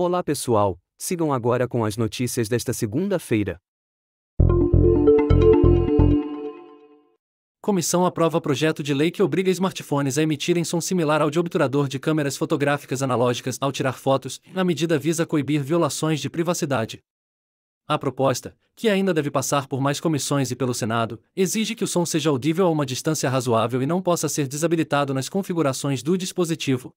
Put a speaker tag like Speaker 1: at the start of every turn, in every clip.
Speaker 1: Olá pessoal, sigam agora com as notícias desta segunda-feira.
Speaker 2: Comissão aprova projeto de lei que obriga smartphones a emitirem som similar ao de obturador de câmeras fotográficas analógicas ao tirar fotos, na medida visa coibir violações de privacidade. A proposta, que ainda deve passar por mais comissões e pelo Senado, exige que o som seja audível a uma distância razoável e não possa ser desabilitado nas configurações do dispositivo.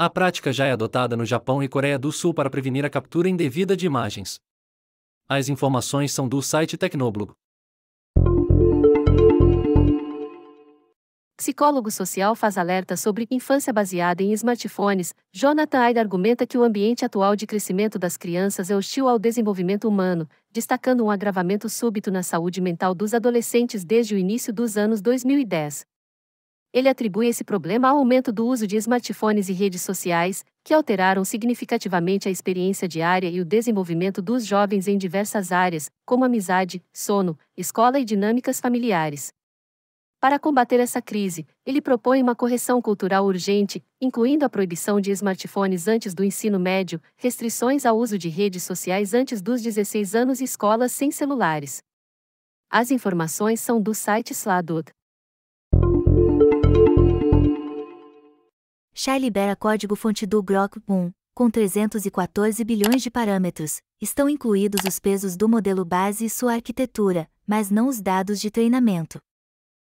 Speaker 2: A prática já é adotada no Japão e Coreia do Sul para prevenir a captura indevida de imagens. As informações são do site Tecnoblog.
Speaker 3: Psicólogo social faz alerta sobre infância baseada em smartphones. Jonathan Aida argumenta que o ambiente atual de crescimento das crianças é hostil ao desenvolvimento humano, destacando um agravamento súbito na saúde mental dos adolescentes desde o início dos anos 2010. Ele atribui esse problema ao aumento do uso de smartphones e redes sociais, que alteraram significativamente a experiência diária e o desenvolvimento dos jovens em diversas áreas, como amizade, sono, escola e dinâmicas familiares. Para combater essa crise, ele propõe uma correção cultural urgente, incluindo a proibição de smartphones antes do ensino médio, restrições ao uso de redes sociais antes dos 16 anos e escolas sem celulares. As informações são do site Sladud.
Speaker 4: Shai libera código-fonte do Grok 1, com 314 bilhões de parâmetros, estão incluídos os pesos do modelo base e sua arquitetura, mas não os dados de treinamento.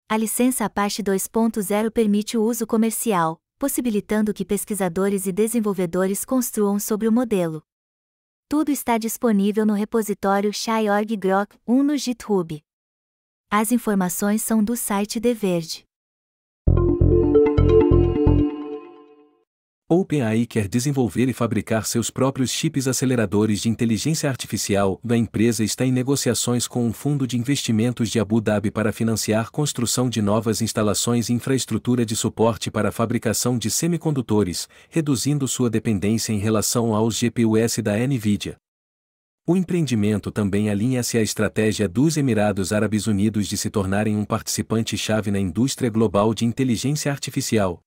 Speaker 4: A licença Apache 2.0 permite o uso comercial, possibilitando que pesquisadores e desenvolvedores construam sobre o modelo. Tudo está disponível no repositório Shai.org Grok 1 no GitHub. As informações são do site The Verde.
Speaker 5: OpenAI quer desenvolver e fabricar seus próprios chips aceleradores de inteligência artificial. A empresa está em negociações com um fundo de investimentos de Abu Dhabi para financiar construção de novas instalações e infraestrutura de suporte para a fabricação de semicondutores, reduzindo sua dependência em relação aos GPUs da Nvidia. O empreendimento também alinha-se à estratégia dos Emirados Árabes Unidos de se tornarem um participante-chave na indústria global de inteligência artificial,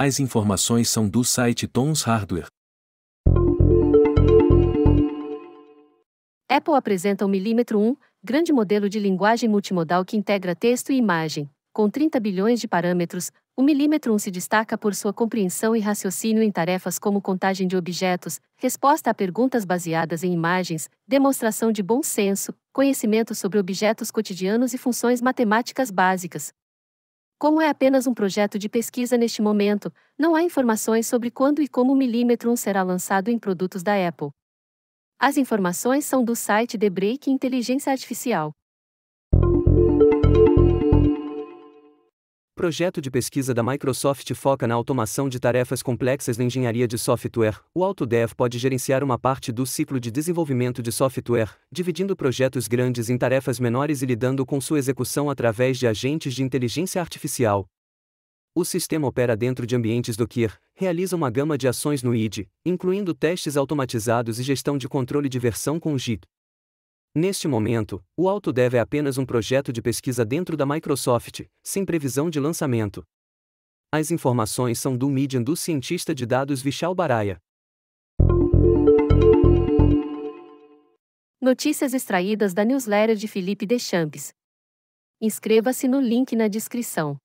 Speaker 5: as informações são do site Tons Hardware.
Speaker 3: Apple apresenta o Milímetro 1, grande modelo de linguagem multimodal que integra texto e imagem. Com 30 bilhões de parâmetros, o milímetro 1 se destaca por sua compreensão e raciocínio em tarefas como contagem de objetos, resposta a perguntas baseadas em imagens, demonstração de bom senso, conhecimento sobre objetos cotidianos e funções matemáticas básicas, como é apenas um projeto de pesquisa neste momento, não há informações sobre quando e como o milímetro 1 será lançado em produtos da Apple. As informações são do site The Break Inteligência Artificial.
Speaker 1: Projeto de pesquisa da Microsoft foca na automação de tarefas complexas na engenharia de software. O AutoDev pode gerenciar uma parte do ciclo de desenvolvimento de software, dividindo projetos grandes em tarefas menores e lidando com sua execução através de agentes de inteligência artificial. O sistema opera dentro de ambientes do KIR, realiza uma gama de ações no ID, incluindo testes automatizados e gestão de controle de versão com JIT. Neste momento, o AutoDev é apenas um projeto de pesquisa dentro da Microsoft, sem previsão de lançamento. As informações são do Medium do cientista de dados Vishal Baraya.
Speaker 3: Notícias extraídas da newsletter de Felipe Deschamps. Inscreva-se no link na descrição.